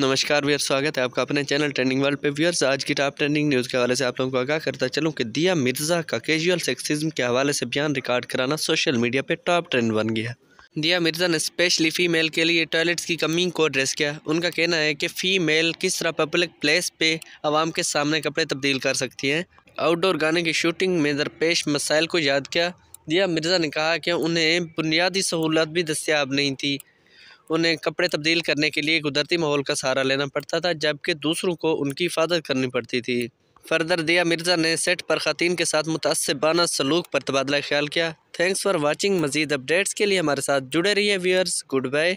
नमस्कार व्यर्स स्वागत है आपका अपने चैनल ट्रेंडिंग वर्ल्ड पे व्यर्स आज की टॉप ट्रेंडिंग न्यूज़ के हवाले से आप लोगों को आगाह करता चलूँ कि दिया मिर्ज़ा का कैजुअल सेक्सिज्म के हवाले से बयान रिकॉर्ड कराना सोशल मीडिया पे टॉप ट्रेंड बन गया दिया मिर्ज़ा ने स्पेशली फीमेल के लिए टॉयलेट्स की कमी को एड्रेस किया उनका कहना है कि फ़ीमेल किस तरह पब्लिक प्लेस पे आवाम के सामने कपड़े तब्दील कर सकती हैं आउटडोर गाने की शूटिंग में दरपेश मसाइल को याद किया दिया मिर्ज़ा ने कहा कि उन्हें बुनियादी सहूलत भी दस्याब नहीं थी उन्हें कपड़े तब्दील करने के लिए कुदरती माहौल का सहारा लेना पड़ता था जबकि दूसरों को उनकी हिफाजत करनी पड़ती थी फर्दर दिया मिर्ज़ा ने सेट पर ख़ातन के साथ मुतासबाना सलूक पर तबादला ख्याल किया थैंक्स फॉर वॉचिंग मजीद अपडेट्स के लिए हमारे साथ जुड़े रहिए व्यूअर्स गुड बाय